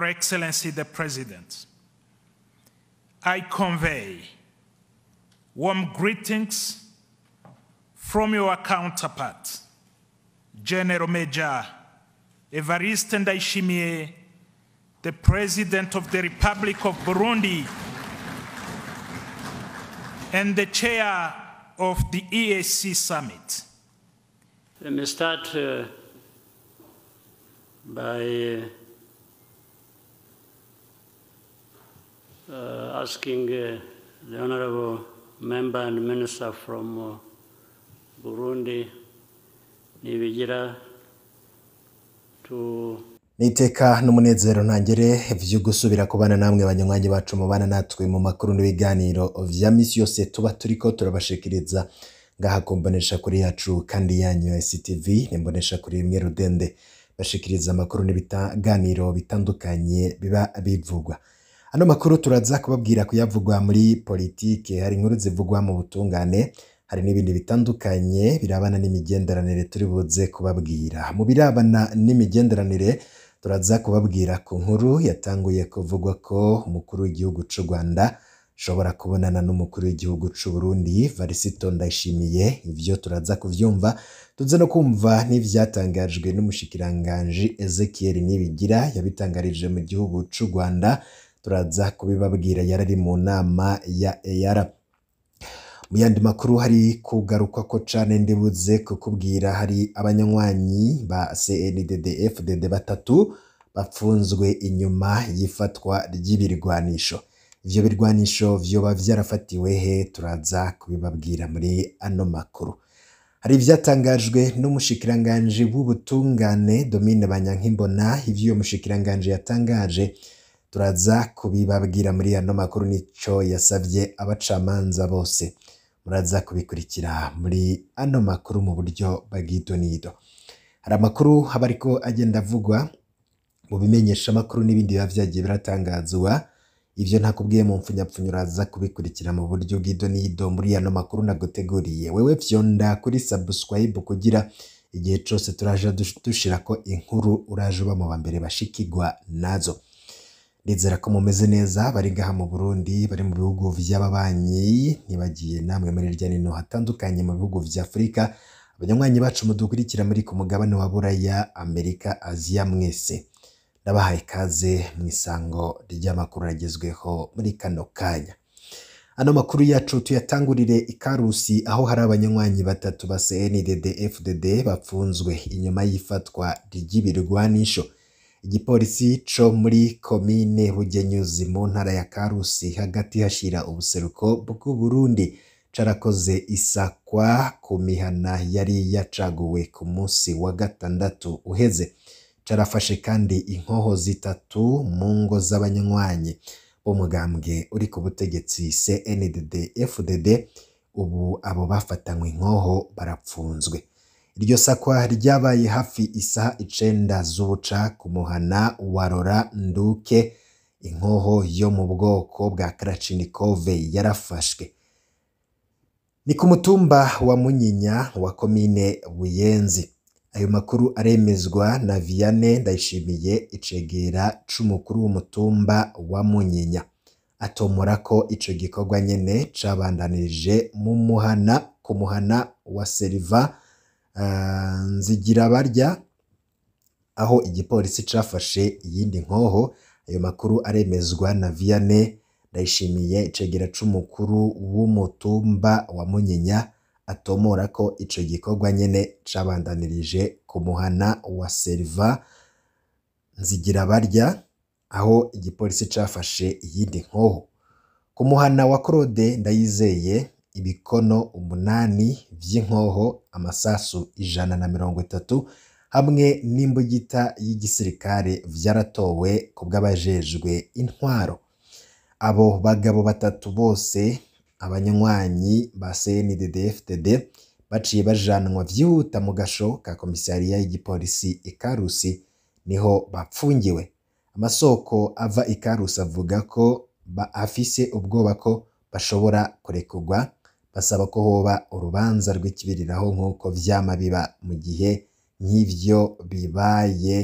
Your Excellency the President, I convey warm greetings from your counterpart, General Major Evariste Ndayishimiye, the President of the Republic of Burundi and the Chair of the EAC Summit. Let me start uh, by uh, Uh, asking uh, the Honorable Member and Minister from uh, Burundi Nibigira to ni n'umunezero ntangere byo gusubira kubana namwe banywanyi bacu mubana natwe mu makuru n'ibiganiro vya misi yose tuba turiko turabashikiriza ngaha kumbonesha kuri yacu kandi yanyu ya SCTV nimbonesha kuri imwe rudende bashikiriza amakuru n'ibiganiro bitandukanye biba bivugwa ano makuru turaza kubabwira kuyavugwa muri politiki hari inkuru zivugwa mu butungane hari n'ibindi bitandukanye birabana n'imigenderanire turi buze kubabwira mu birabana n'imigenderanire turaza kubabwira ku nkuru yatanguye kuvugwa ko umukuru w'igihugu cy'u rwanda ashobora kubonana n'umukuru w'igihugu cy'u Burundi varisito ndayishimiye ibyo turaza kubyumva tuze no kumva n'ibyatangajwe n'umushikiranganji ezekiel nibigira yabitangarije mu gihugu cy'u rwanda turaza kubibabwira yari ari mu nama ya eyara mu yandi makuru hari kugaruka ko cane ndibuze kukubwira hari abanywanyi ba CNDDFDD batatu bapfunzwe inyuma y'ifatwa ry'ibirwanisho ibyo birwanisho byoba byarafatiwe he turaza kubibabwira muri ano makuru hari ibyatangajwe n'umushikiranganji w'ubutungane domine banyankimbona ibyo uyo mushikiranganji yatangaje turaza kubibabwira muri ano makuru nicyo yasabye abacamanza bose muraza kubikurikira muri ano makuru mu buryo nido. hari amakuru aba ariko agenda avugwa mu bimenyeshamakuru n'ibindi biba byagiye biratangazwa ibyo ntakubwiye mu mfunyapfunya uraza kubikurikira mu buryo nido muri ano makuru naguteguriye wowe byonda kuri sabusikwayibu kugira igihe cyose turaje dushira ko inkuru uraje uba mu ba mbere bashikigwa nazo Ndizera ko mumeze neza bari ngaha mu Burundi bari mu bihugu vy'ababanyi ntibagiye namwe muri hirya no hatandukanye mu bihugu vya Afurika abanywanyi bacu mudukurikira muri ku mugabane wa Buraya Amerika Aziya mwese nabahaye ikaze mu isango ry'amakuru agezweho muri kano kanya ano makuru yacu tuyatangurire ikarusi aho hari abanywanyi batatu ba CNDD-FDD bafunzwe inyuma y'ifatwa ry'ibirwanisho igipolisi cyo muri komine bugenyuzi mu ntara ya karusi hagati hashira ubuseruko bw'u Burundi carakoze isakwa ku mihana yari yacaguwe ku munsi wa gatandatu uheze carafashe kandi inkoho zitatu mu ngo z'abanywanyi b'umugambwe uri ku butegetsi CNDD FDD ubu abo bafatanywe inkoho barapfunzwe Iryo sakwa ryabaye hafi isaha icenda z'ubuca ku muhana wa Rora Nduke, inkoho yo mu bwoko bwa Kalachnikove yarafashwe. Ni ku mutumba wa Munyinya wa komine Buyenzi. Ayo makuru aremezwa na Vianney Ndayishimiye icegera c'umukuru w'umutumba wa Munyinya. Atomora ko ico gikorwa nyene cabandanirije mu muhana ku muhana wa Seriva Eh, nzigira barya aho igipolisi cyafashe iyindi nkoho ayo makuru aremezwa na Vianney Ndayishimiye icegera c'umukuru w'umutumba wa Munyinya atomora ko icyo gikorwa nyine cabandanirije ku muhana wa Selva barya, aho igipolisi cafashe iyindi nkoho ku muhana wa Claude Ndayizeye ibikono umunani by'inkoho, amasasu ijana na mirongo itatu, hamwe n'imbugita y'igisirikare byaratowe ku bw'abajejwe intwaro. Abo bagabo batatu bose, abanywanyi ba CNDD-FDD, baciye bajanwa byihuta mu gasho ka komisariya y'igipolisi ikarusi niho bapfungiwe. Amasoko ava i avuga ko bafise ubwoba ko bashobora kurekurwa basaba ko hoba urubanza rw'ikibiriraho nk'uko vyama biba mu gihe nk'ivyo bibaye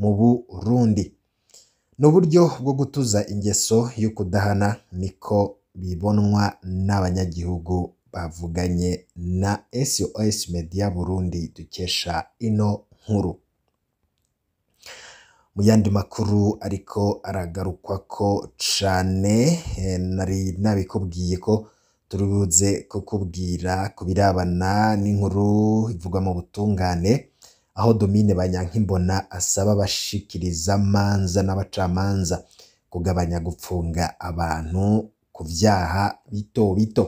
mu Burundi n'uburyo bwo gutuza ingeso yo kudahana niko bibonwa n'abanyagihugu bavuganye na SOS Media Burundi dukesha ino nkuru mu yandi makuru ariko aragarukwa ko cane eh, nari nabikubwiye ko turubuze kukubwira ku birabana n'inkuru ivugwa mu butungane aho domine banyankimbona asaba abashikirizamanza n'abacamanza kugabanya gupfunga abantu ku byaha bito bito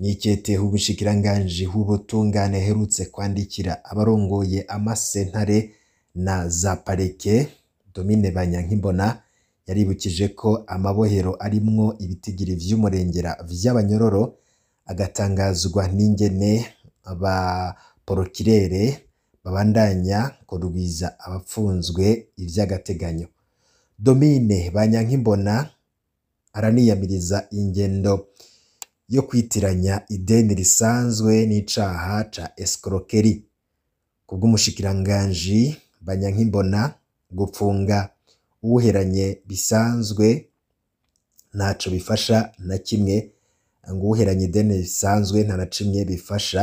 niketeye ubushikiranganji h'ubutungane aherutse kwandikira abarongoye amasentare na za parike domine banyankimbona yaribukije ko amabohero arimwo ibitigiri vy'umurengera vy'abanyororo agatangazwa n'ingene aba abaporokirere babandanya kurwiza abapfunzwe ivy'agateganyo domine banyankimbona araniyamiriza ingendo yo kwitiranya ideni risanzwe n'icaha ca escroquerie kubw'umushikiranganji banyankimbona gupfunga uheranye bisanzwe ntaco bifasha na kimwe ngo uheranye ideni risanzwe nta na kimwe bifasha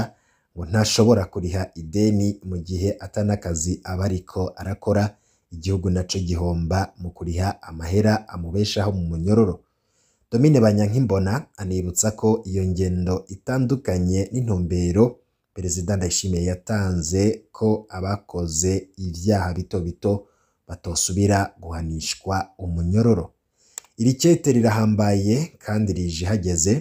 ngo ntashobora kuriha ideni mu gihe atanakazi aba ariko arakora igihugu naco gihomba mu kuriha amahera amubeshaho mu munyororo Domine Banyankimbona anibutsa ko iyo ngendo itandukanye n'intumbero Perezida Ndayishimiye yatanze ko abakoze ibyaha bito bito batosubira guhanishwa umunyororo iri kete rirahambaye kandi rije hageze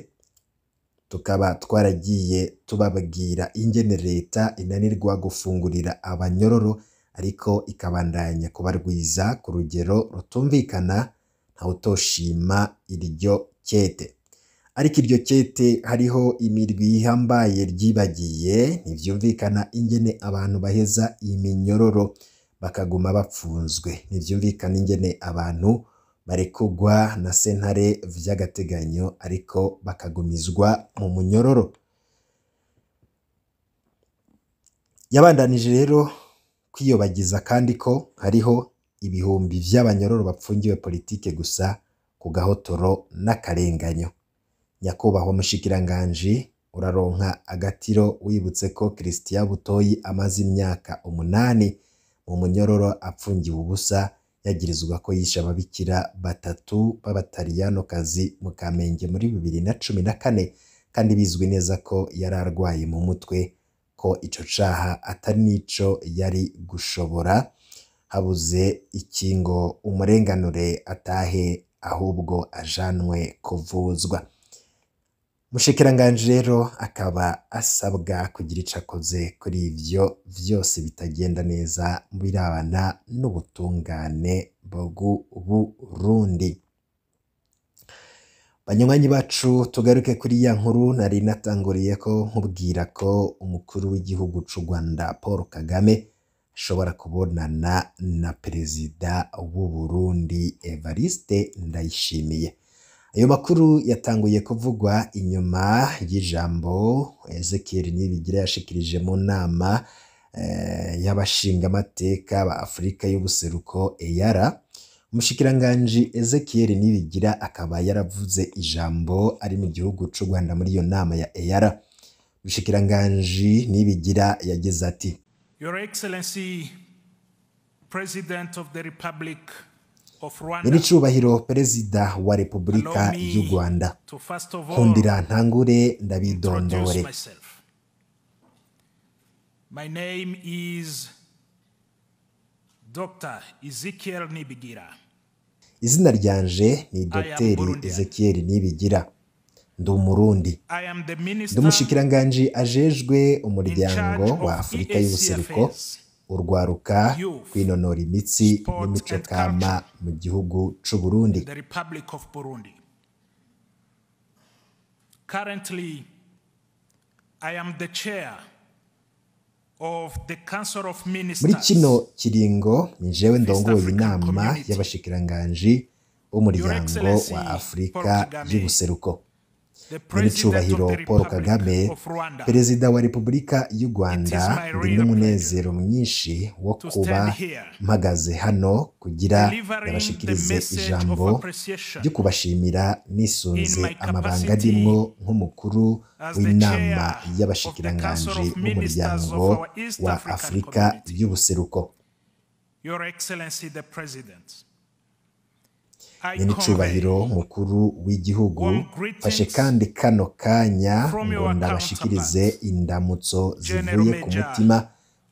tukaba twaragiye tubabwira ingene leta inanirwa gufungurira abanyororo ariko ikabandanya kubarwiza ku rugero rutumvikana ntawutoshima iryo kete ariko iryo kete hariho imirwi ihambaye ryibagiye ntibyumvikana ingene abantu baheza iminyororo, minyororo bakaguma bapfunzwe ntibyumvikana ingene abantu barekurwa na sentare vy'agateganyo ariko bakagumizwa mu munyororo yabandanije rero kwiyobagiza kandi ko hariho ibihumbi by'abanyororo bapfungiwe politiki gusa ku gahotoro n'akarenganyo nyakubahwa mushikiranganji uraronka agatiro wibutse ko christian butoyi amaze imyaka umunani umunyururu apfungiwe ubusa yagirizwa ko yishe ababikira batatu b'abataliyanakazi mu Kamenge muri bibiri na cumi na kane kandi bizwi neza ko yari arwaye mu mutwe ko icyo cyaha atari n'icyo yari gushobora habuze iki umurenganure atahe ahubwo ajanwe kuvuzwa. umushikiranganji rero akaba asabwa kugira icyo akoze kuri ibyo byose bitagenda neza mu birabana n'ubutungane bw'uburundi banywanyi bacu tugaruke kuri ya nkuru nari natanguriye ko nkubwira ko umukuru w'igihugu cy'u rwanda paul kagame ashobora kubonana na perezida w'u burundi evariste ndayishimiye Ayo makuru yatanguye kuvugwa inyuma y'ijambo Ezekiel Niyibigira yashikirije mu nama eh, y'abashingamateka ba Afurika y'ubuseruko Eyara umushikiranganji Ezekiel Niyibigira akaba yaravuze ijambo ari mu gihugu cy'u Rwanda muri iyo nama ya Eyara umushikiranganji Niyibigira yagize ati Your Excellency President of the Republic nyiri icyubahiro perezida wa repubulika y'u rwanda Kundira ntangure ndabidondore izina ryanje ni dogiteri ezekiel nibigira ndi umurundi ndi umushikiranganji ajejwe umuryango wa afurika y'ubuseruko e urwaruka kwinonora imitsi n'imico kama mu gihugu cy'u Burundi Currently, Muri kino kiringo ni jewe ndongoye inama y'abashikiranganji b'umuryango wa Afurika y'ubuseruko nyiricyubahiro paul kagame perezida wa repubulika y'u rwanda ndi n'umunezero mwinshi wo kuba mpagaze hano kugira yabashikirize ijambo ryo kubashimira nisunze amabanga ndimwo nk'umukuru w'inama y'abashikiranganji b'umuryango wa afurika y'ubuseruko nyiricyubahiro mukuru w'igihugu mfashe kandi kano kanya ngo ndabashikirize indamutso zivuye ku mutima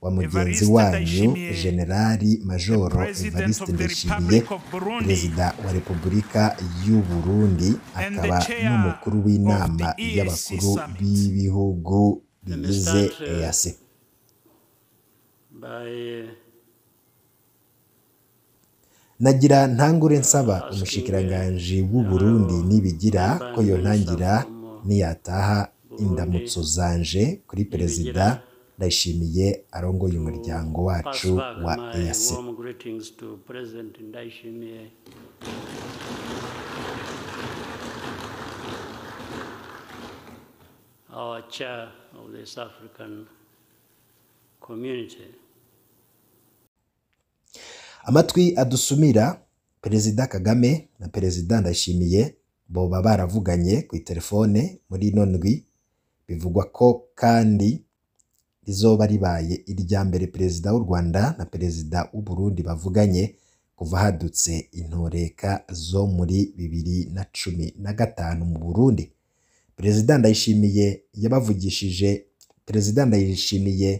wa mugenzi wanyu generali majoro evariste ndayishimiye perezida wa repubulika y'u burundi akaba n'umukuru w'inama y'abakuru e b'ibihugu bigize eyase uh, nagira ntangure nsaba umushikiranganji w'u Burundi nibigira ko yo ntangira niyataha indamutso zanje kuri perezida ndayishimiye arongoye umuryango wacu wa EAC our chair of this African community. amatwi adusumira perezida kagame na perezida ndayishimiye boba baravuganye ku itelefone muri ino ndwi bivugwa ko kandi rizoba ribaye irya mbere perezida w'u rwanda na perezida w'u burundi bavuganye kuva hadutse intoreka zo muri bibiri na cumi na gatanu mu burundi perezida ndayishimiye yabavugishije perezida ndayishimiye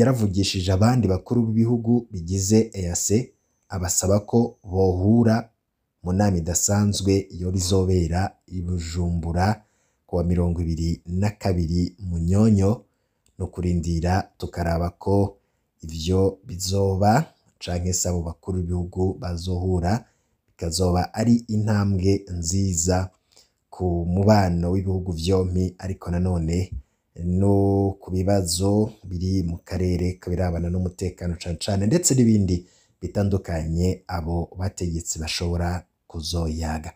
yaravugishije abandi bakuru b'ibihugu bigize EAC abasaba ko bohura mu nama idasanzwe iyo izobera ibujumbura ku wa mirongo ibiri na kabiri Munyonyo no kurindira tukaraba ko ibyo bizoba canke se abo bakuru b'ibihugu bazohura bikazoba ari intambwe nziza ku mubano w'ibihugu vyompi ariko nanone no ku bibazo biri mu karere birebana n'umutekano cyane cyane ndetse n'ibindi bitandukanye abo bategetsi bashobora kuzoyaga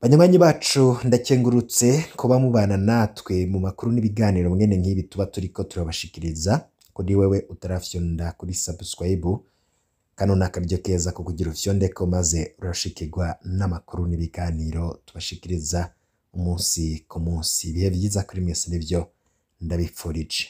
banyamayi bacu ndakengurutse kuba mubana natwe mu makuru n'ibiganiro mwene nk'ibi tuba turi ko turabashikiriza kuri wewe utarafyonda kuri subscribe kano ni keza ko kugira ufyonde ko maze urashikirwa n'amakuru n'ibiganiro tubashikiriza umunsi ku munsi. Ibihe byiza kuri mwese ni byo ndabipfurije.